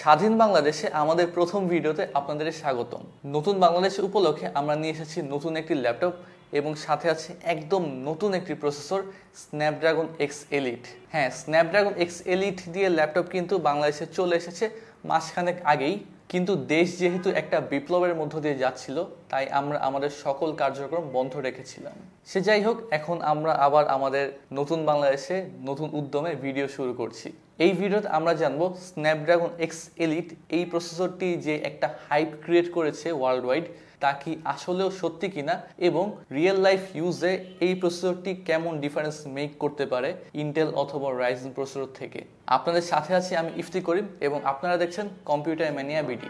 স্বাধীন বাংলাদেশে আমাদের প্রথম ভিডিওতে আপনাদের স্বাগতম নতুন বাংলাদেশ উপলক্ষে আমরা নিয়ে এসেছি নতুন একটি ল্যাপটপ এবং সাথে আছে একদম নতুন একটি প্রসেসর স্ন্যাপড্রাগন এক্স এলিট হ্যাঁ স্ন্যাপড্রাগন এক্স এলিট দিয়ে ল্যাপটপ কিন্তু বাংলাদেশে চলে এসেছে মাসখানেক আগেই কিন্তু দেশ যেহেতু একটা বিপ্লবের মধ্য দিয়ে যাচ্ছিল তাই আমরা আমাদের সকল কার্যক্রম বন্ধ রেখেছিলাম সে যাই হোক এখন আমরা আবার আমাদের নতুন বাংলাদেশে নতুন উদ্যমে ভিডিও শুরু করছি এই ভিডিওতে আমরা জানবো স্ন্যাপড্রাগন এক্স এলিট এই প্রসেসরটি যে একটা হাইপ ক্রিয়েট করেছে ওয়ার্ল্ড ওয়াইড তা কি আসলেও সত্যি কিনা এবং রিয়েল লাইফ ইউজে এই প্রসেসরটি কেমন ডিফারেন্স মেক করতে পারে ইন্টেল অথবা রাইজিং প্রসেসর থেকে আপনাদের সাথে আছি আমি ইফতি করিম এবং আপনারা দেখছেন কম্পিউটার ম্যানিয়া বিডি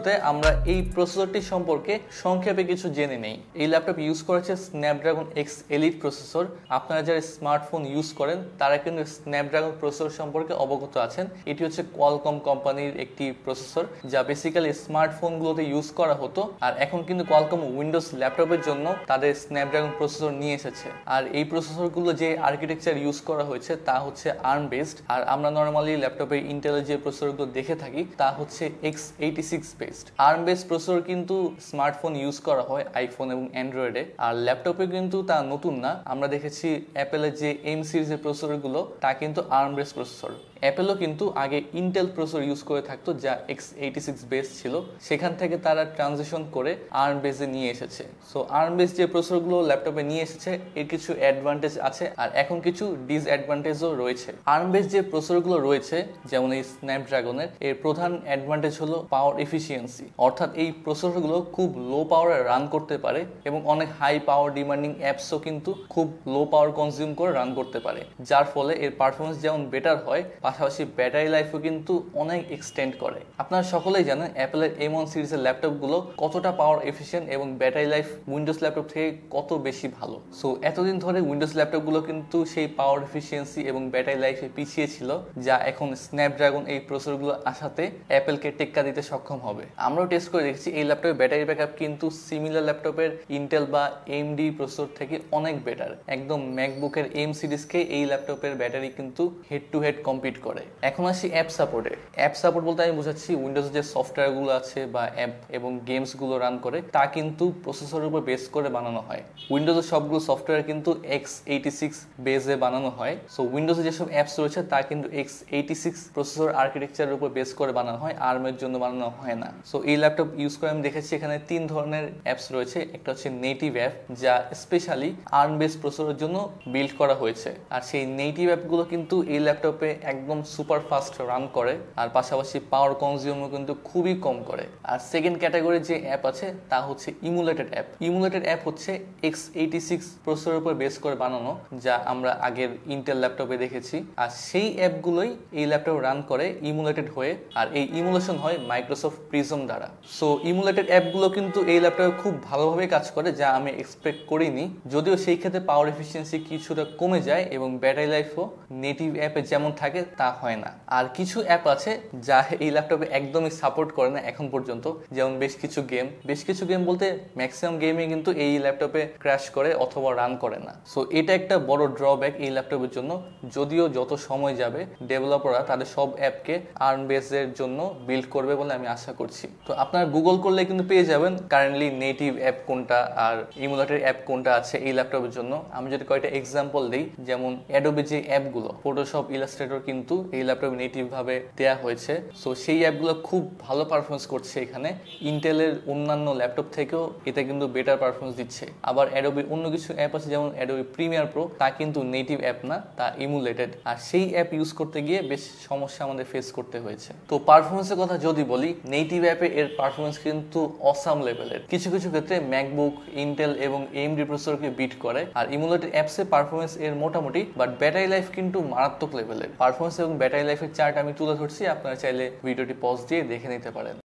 শুরুতে আমরা এই প্রসেসরটি সম্পর্কে সংক্ষেপে কিছু জেনে নেই এই ল্যাপটপ ইউজ করেছে স্ন্যাপড্রাগন এক্স এলিট প্রসেসর আপনারা যারা স্মার্টফোন ইউজ করেন তারা কিন্তু স্ন্যাপড্রাগন প্রসেসর সম্পর্কে অবগত আছেন এটি হচ্ছে কোয়ালকম কোম্পানির একটি প্রসেসর যা বেসিক্যালি স্মার্টফোনগুলোতে ইউজ করা হতো আর এখন কিন্তু কোয়ালকম উইন্ডোজ ল্যাপটপের জন্য তাদের স্ন্যাপড্রাগন প্রসেসর নিয়ে এসেছে আর এই প্রসেসরগুলো যে আর্কিটেকচার ইউজ করা হয়েছে তা হচ্ছে আর্ম বেসড আর আমরা নর্মালি ল্যাপটপে ইন্টেলের যে প্রসেসরগুলো দেখে থাকি তা হচ্ছে X eighty six based based ARM based processor কিন্তু স্মার্টফোন ইউজ করা হয় আইফোন এবং অ্যান্ড্রয়েডে আর ল্যাপটপে কিন্তু তা নতুন না আমরা দেখেছি অ্যাপেলের যে এম সিরিজের প্রসেসরগুলো তা কিন্তু আর্ম বেসড প্রসেসর অ্যাপেলও কিন্তু আগে ইন্টেল প্রসেসর ইউজ করে থাকতো যা এক্স এইটি সিক্স বেস ছিল সেখান থেকে তারা ট্রানজিশন করে আর্ম বেসে নিয়ে এসেছে সো আর্ম বেস যে প্রসেসরগুলো ল্যাপটপে নিয়ে এসেছে এর কিছু অ্যাডভান্টেজ আছে আর এখন কিছু ডিসঅ্যাডভান্টেজও রয়েছে আর্ম বেস যে প্রসেসরগুলো রয়েছে যেমন এই স্ন্যাপড্রাগনের এর প্রধান অ্যাডভান্টেজ হলো পাওয়ার এফিসিয়েন্সি অর্থাৎ এই প্রসেসরগুলো খুব লো পাওয়ারে রান করতে পারে এবং অনেক হাই পাওয়ার ডিমান্ডিং অ্যাপসও কিন্তু খুব লো পাওয়ার কনজিউম করে রান করতে পারে যার ফলে এর পারফরমেন্স যেমন বেটার হয় পাশাপাশি ব্যাটারি লাইফও কিন্তু অনেক এক্সটেন্ড করে আপনারা সকলেই জানেন অ্যাপেলের এম ওয়ান সিরিজের ল্যাপটপগুলো কতটা পাওয়ার এফিসিয়েন্ট এবং ব্যাটারি লাইফ উইন্ডোজ ল্যাপটপ থেকে কত বেশি ভালো সো এতদিন ধরে উইন্ডোজ ল্যাপটপগুলো কিন্তু সেই পাওয়ার এফিসিয়েন্সি এবং ব্যাটারি লাইফে পিছিয়ে ছিল যা এখন স্ন্যাপড্রাগন এই প্রসেসরগুলো আসাতে অ্যাপেলকে টেক্কা দিতে সক্ষম হবে আমরাও টেস্ট করে দেখেছি এই ল্যাপটপের ব্যাটারি ব্যাকআপ কিন্তু সিমিলার ল্যাপটপের ইন্টেল বা এমডি প্রসেসর থেকে অনেক বেটার একদম ম্যাকবুকের এম সিরিজকে এই ল্যাপটপের ব্যাটারি কিন্তু হেড টু হেড কম্পিট করে এখন আসি অ্যাপ সাপোর্টে অ্যাপ সাপোর্ট বলতে আমি বোঝাচ্ছি উইন্ডোজ যে সফটওয়্যারগুলো আছে বা অ্যাপ এবং গেমসগুলো রান করে তা কিন্তু প্রসেসরের উপর বেস করে বানানো হয় উইন্ডোজের সবগুলো সফটওয়্যার কিন্তু এক্স এইটি সিক্স বেসে বানানো হয় সো উইন্ডোজে যেসব অ্যাপস রয়েছে তা কিন্তু এক্স এইটি সিক্স প্রসেসর আর্কিটেকচারের উপর বেস করে বানানো হয় আর্মের জন্য বানানো হয় না সো এই ল্যাপটপ ইউজ করে আমি দেখেছি এখানে তিন ধরনের অ্যাপস রয়েছে একটা হচ্ছে নেটিভ অ্যাপ যা স্পেশালি আর্ম বেস প্রসেসরের জন্য বিল্ড করা হয়েছে আর সেই নেটিভ অ্যাপগুলো কিন্তু এই ল্যাপটপে একদম একদম সুপার ফাস্ট রান করে আর পাশাপাশি পাওয়ার কনজিউমও কিন্তু খুবই কম করে আর সেকেন্ড ক্যাটাগরির যে অ্যাপ আছে তা হচ্ছে ইমুলেটেড অ্যাপ ইমুলেটেড অ্যাপ হচ্ছে এক্স এইটি সিক্স প্রসেসরের উপর বেস করে বানানো যা আমরা আগের ইন্টেল ল্যাপটপে দেখেছি আর সেই অ্যাপগুলোই এই ল্যাপটপ রান করে ইমুলেটেড হয়ে আর এই ইমুলেশন হয় মাইক্রোসফট প্রিজম দ্বারা সো ইমুলেটেড অ্যাপগুলো কিন্তু এই ল্যাপটপে খুব ভালোভাবে কাজ করে যা আমি এক্সপেক্ট করিনি যদিও সেই ক্ষেত্রে পাওয়ার এফিসিয়েন্সি কিছুটা কমে যায় এবং ব্যাটারি লাইফও নেটিভ অ্যাপে যেমন থাকে তা হয় না আর কিছু অ্যাপ আছে যা এই ল্যাপটপে একদমই সাপোর্ট করে না এখন পর্যন্ত যেমন বেশ কিছু গেম বেশ কিছু গেম বলতে ম্যাক্সিমাম গেমে কিন্তু এই ল্যাপটপে ক্র্যাশ করে অথবা রান করে না সো এটা একটা বড় ড্রব্যাক এই ল্যাপটপের জন্য যদিও যত সময় যাবে ডেভেলপাররা তাদের সব অ্যাপকে আর্ন বেসের জন্য বিল্ড করবে বলে আমি আশা করছি তো আপনার গুগল করলে কিন্তু পেয়ে যাবেন কারেন্টলি নেটিভ অ্যাপ কোনটা আর ইমুলেটের অ্যাপ কোনটা আছে এই ল্যাপটপের জন্য আমি যদি কয়েকটা এক্সাম্পল দিই যেমন অ্যাডোবে যে অ্যাপগুলো ফটোশপ ইলাস্ট্রেটর কিন্তু কিন্তু এই ল্যাপটপ নেটিভভাবে দেওয়া হয়েছে সো সেই অ্যাপগুলো খুব ভালো পারফরমেন্স করছে এখানে ইন্টেলের অন্যান্য ল্যাপটপ থেকেও এটা কিন্তু বেটার পারফরমেন্স দিচ্ছে আবার অ্যাডোবি অন্য কিছু অ্যাপ আছে যেমন অ্যাডোবি প্রিমিয়ার প্রো তা কিন্তু নেটিভ অ্যাপ না তা ইমুলেটেড আর সেই অ্যাপ ইউজ করতে গিয়ে বেশ সমস্যা আমাদের ফেস করতে হয়েছে তো পারফরমেন্সের কথা যদি বলি নেটিভ অ্যাপে এর পারফরমেন্স কিন্তু অসাম লেভেলের কিছু কিছু ক্ষেত্রে ম্যাকবুক ইন্টেল এবং এমডি প্রসেসরকে বিট করে আর ইমুলেটেড অ্যাপসে পারফরমেন্স এর মোটামুটি বাট ব্যাটারি লাইফ কিন্তু মারাত্মক লেভেলের পারফরমেন্স এবং ব্যাটারি লাইফের চার্ট আমি তুলে ধরছি আপনারা চাইলে ভিডিওটি পজ দিয়ে দেখে নিতে পারেন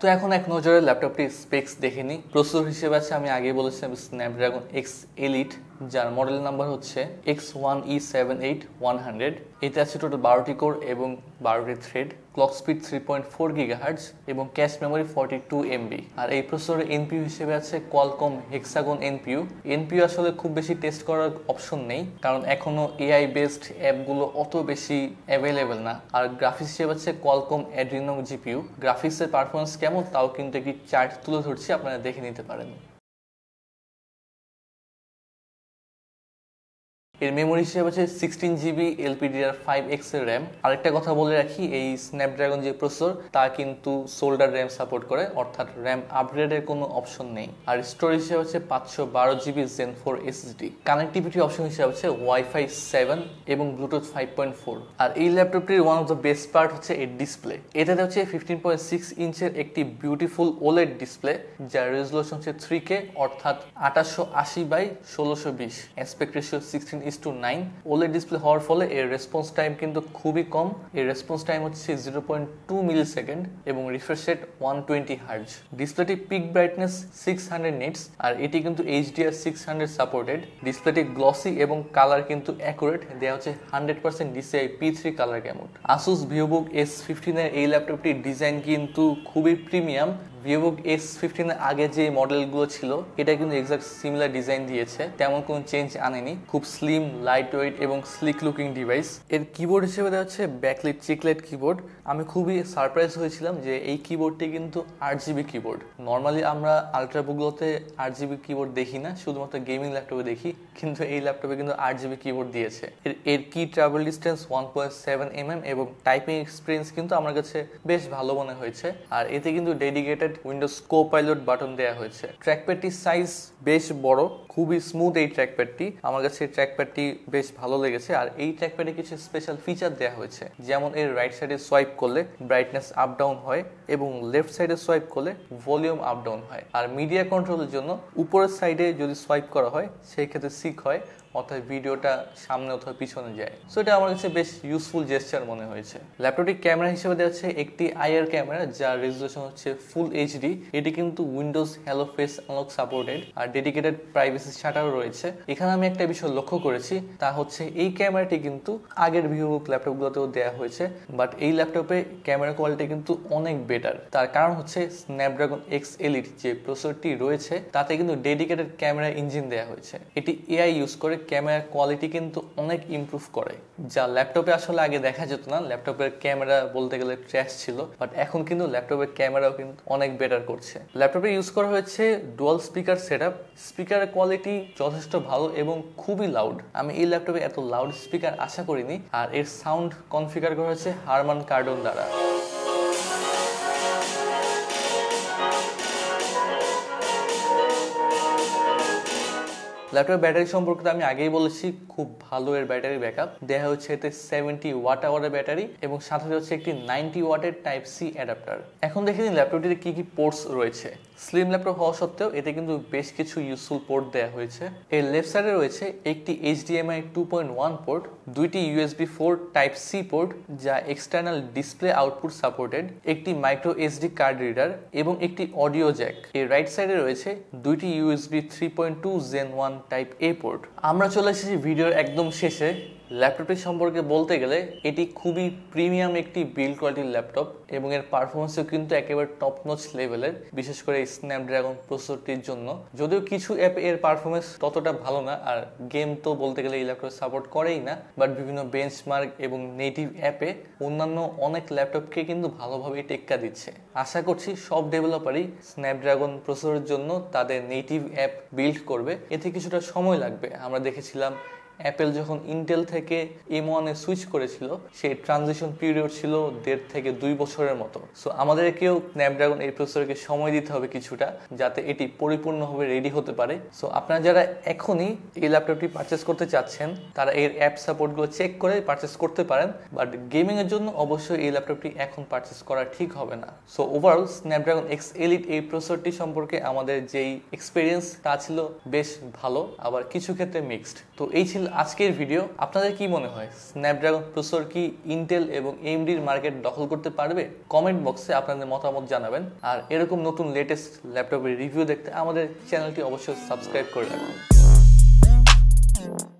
তো এখন এক নজরে ল্যাপটপটির স্পেক্স দেখে নিই প্রসেসর হিসেবে আছে আমি আগে বলেছিলাম স্ন্যাপড্রাগন এক্স এলিট যার মডেল নাম্বার হচ্ছে X one E seven eight one hundred এতে আছে টোটাল বারোটি কোর এবং বারোটি thread clock speed three point four gigahertz এবং cache memory forty two MB আর এই প্রসেসরের এনপিউ হিসেবে আছে কোয়ালকম হেক্সাগন এনপিউ এনপিউ আসলে খুব বেশি টেস্ট করার অপশন নেই কারণ এখনও এআই বেসড অ্যাপগুলো অত বেশি অ্যাভেলেবেল না আর গ্রাফিক্স হিসেবে আছে কোয়ালকম অ্যাড্রিনো জিপিউ গ্রাফিক্সের পারফরমেন্স কেমন তাও কিন্তু একটি চার্ট তুলে ধরছি আপনারা দেখে নিতে পারেন এর মেমোরি হিসেবে আছে sixteen GB LPDDR five X এর র্যাম আরেকটা কথা বলে রাখি এই স্ন্যাপড্রাগন যে প্রসেসর তা কিন্তু সোল্ডার র্যাম সাপোর্ট করে অর্থাৎ র্যাম আপগ্রেডের কোনো অপশন নেই আর স্টোরেজ হিসেবে আছে পাঁচশো বারো GB Gen four SSD connectivity option হিসেবে হচ্ছে ওয়াইফাই সেভেন এবং ব্লুটুথ ফাইভ পয়েন্ট ফোর আর এই ল্যাপটপটির one of the best part হচ্ছে এর ডিসপ্লে এটাতে হচ্ছে ফিফটিন পয়েন্ট সিক্স ইঞ্চের একটি বিউটিফুল ওলেড ডিসপ্লে যার রেজলিউশন হচ্ছে থ্রি কে অর্থাৎ আঠাশশো আশি বাই ষোলোশো বিশ aspect ratio sixteen is to nine OLED display হওয়ার ফলে এর রেসপন্স টাইম কিন্তু খুবই কম এর রেসপন্স টাইম হচ্ছে zero point two millisecond এবং refresh rate one twenty hertz ডিসপ্লেটি peak brightness six hundred nits আর এটি কিন্তু এইচডিআর সিক্স হান্ড্রেড সাপোর্টেড ডিসপ্লেটি গ্লসি এবং কালার কিন্তু অ্যাকুরেট দেওয়া হচ্ছে hundred percent DCI P three colour gamut ASUS Vivobook S ফিফটিনের এই ল্যাপটপটির ডিজাইন কিন্তু খুবই প্রিমিয়াম ভিভোবুক এস ফিফটিনের আগে যে মডেলগুলো ছিল এটা কিন্তু এক্সাক্ট সিমিলার ডিজাইন দিয়েছে তেমন কোনো চেঞ্জ আনেনি খুব স্লিম লাইট ওয়েট এবং স্লিক লুকিং ডিভাইস এর কিবোর্ড হিসেবে দেওয়া হচ্ছে ব্যাকলিট চিকলেট কিবোর্ড আমি খুবই সারপ্রাইজ হয়েছিলাম যে এই কিবোর্ডটি কিন্তু আট জিবি কিবোর্ড নর্মালি আমরা আলট্রাবুকগুলোতে আট জিবি কিবোর্ড দেখি না শুধুমাত্র গেমিং ল্যাপটপে দেখি কিন্তু এই ল্যাপটপে কিন্তু আট জিবি কিবোর্ড দিয়েছে এর key travel distance one point seven M M এবং টাইপিং এক্সপিরিয়েন্স কিন্তু আমার কাছে বেশ ভালো মনে হয়েছে আর এতে কিন্তু dedicated Windows Copilot button দেওয়া হয়েছে ট্র্যাকপ্যাডটির সাইজ বেশ বড় খুবই স্মুথ এই ট্র্যাকপ্যাডটি আমার কাছে ট্র্যাকপ্যাডটি বেশ ভালো লেগেছে আর এই ট্র্যাকপ্যাডে কিছু স্পেশাল ফিচার দেওয়া হয়েছে যেমন এর রাইট সাইডে সোয়াইপ করলে ব্রাইটনেস আপ ডাউন হয় এবং লেফট সাইডে সোয়াইপ করলে ভলিউম আপ ডাউন হয় আর মিডিয়া কন্ট্রোলের জন্য উপরের সাইডে যদি সোয়াইপ করা হয় সেই ক্ষেত্রে શીખ હોય অর্থাৎ ভিডিওটা সামনে অথবা পিছনে যায় সো এটা আমার কাছে বেশ ইউজফুল জেস্টার মনে হয়েছে ল্যাপটপটি ক্যামেরা হিসেবে দেওয়া হচ্ছে একটি আইআর ক্যামেরা যার রেজুলেশন হচ্ছে ফুল এইচডি এটি কিন্তু Windows Hello face unlock supported আর ডেডিকেটেড প্রাইভেসি শাটারও রয়েছে এখানে আমি একটা বিষয় লক্ষ্য করেছি তা হচ্ছে এই ক্যামেরাটি কিন্তু আগের ভিভোবুক ল্যাপটপগুলোতেও দেওয়া হয়েছে বাট এই ল্যাপটপে ক্যামেরা কোয়ালিটি কিন্তু অনেক বেটার তার কারণ হচ্ছে স্ন্যাপড্রাগন এক্স এলিট যে প্রসেসরটি রয়েছে তাতে কিন্তু ডেডিকেটেড ক্যামেরা ইঞ্জিন দেওয়া হয়েছে এটি এআই ইউজ করে ক্যামেরার কোয়ালিটি কিন্তু অনেক ইম্প্রুভ করে যা ল্যাপটপে আসলে আগে দেখা যেত না ল্যাপটপের ক্যামেরা বলতে গেলে ট্র্যাশ ছিল বাট এখন কিন্তু ল্যাপটপের ক্যামেরাও কিন্তু অনেক বেটার করছে ল্যাপটপে ইউজ করা হয়েছে dual speaker set up speaker quality যথেষ্ট ভালো এবং খুবই লাউড আমি এই ল্যাপটপে এত লাউড স্পিকার আশা করিনি আর এর সাউন্ড কনফিগার করা হয়েছে হারমান কার্ডন দ্বারা ল্যাপটপের ব্যাটারি সম্পর্কে আমি আগেই বলেছি খুব ভালো এর ব্যাটারি ব্যাকআপ দেখা হচ্ছে এতে সেভেন্টি ওয়াট আওয়ারের ব্যাটারি এবং সাথে হচ্ছে একটি নাইনটি ওয়াটের টাইপ সি অ্যাডাপ্টার এখন দেখে নিন ল্যাপটপটিতে কী কী পোর্টস রয়েছে স্লিম ল্যাপটপ হওয়া সত্ত্বেও এতে কিন্তু বেশ কিছু ইউজফুল পোর্ট দেওয়া হয়েছে এর লেফট সাইডে রয়েছে একটি HDMI two point one port দুইটি USB four type C port যা এক্সটার্নাল ডিসপ্লে আউটপুট সাপোর্টেড একটি মাইক্রো এসডি কার্ড রিডার এবং একটি অডিও জ্যাক এর রাইট সাইডে রয়েছে দুইটি USB three point two Gen one type A port আমরা চলে এসেছি ভিডিওর একদম শেষে ল্যাপটপটি সম্পর্কে বলতে গেলে এটি খুবই প্রিমিয়াম একটি বিল্ড কোয়ালিটির ল্যাপটপ এবং এর পারফরমেন্সও কিন্তু একেবারে টপ নচ লেভেলের বিশেষ করে স্ন্যাপড্রাগন প্রসেসরটির জন্য যদিও কিছু অ্যাপ এর পারফরমেন্স ততটা ভালো না আর গেম তো বলতে গেলে এই ল্যাপটপ সাপোর্ট করেই না বাট বিভিন্ন বেঞ্চমার্ক এবং নেটিভ অ্যাপে অন্যান্য অনেক ল্যাপটপকে কিন্তু ভালোভাবেই টেক্কা দিচ্ছে আশা করছি সব ডেভেলপারই স্ন্যাপড্রাগন প্রসেসরের জন্য তাদের নেটিভ অ্যাপ বিল্ড করবে এতে কিছুটা সময় লাগবে আমরা দেখেছিলাম অ্যাপেল যখন ইন্টেল থেকে এম ওয়ানে সুইচ করেছিল সেই ট্রানজিশন পিরিয়ড ছিল দেড় থেকে দুই বছরের মতো সো আমাদেরকেও স্ন্যাপড্রাগন এই প্রসেসরকে সময় দিতে হবে কিছুটা যাতে এটি পরিপূর্ণভাবে রেডি হতে পারে সো আপনারা যারা এখনই এই ল্যাপটপটি পারচেস করতে চাচ্ছেন তারা এর অ্যাপ সাপোর্টগুলো চেক করে পারচেস করতে পারেন বাট গেমিংয়ের জন্য অবশ্যই এই ল্যাপটপটি এখন পারচেস করা ঠিক হবে না so overall Snapdragon X Elite এই প্রসেসরটি সম্পর্কে আমাদের যেই এক্সপিরিয়েন্স তা ছিল বেশ ভালো আবার কিছু ক্ষেত্রে মিক্সড তো এই ছিল আজকের ভিডিও আপনাদের কি মনে হয় স্ন্যাপড্রাগন প্রসর কি ইন্টেল এবং এমডির মার্কেট দখল করতে পারবে কমেন্ট বক্সে আপনাদের মতামত জানাবেন আর এরকম নতুন লেটেস্ট ল্যাপটপের রিভিউ দেখতে আমাদের চ্যানেলটি অবশ্যই সাবস্ক্রাইব করে রাখুন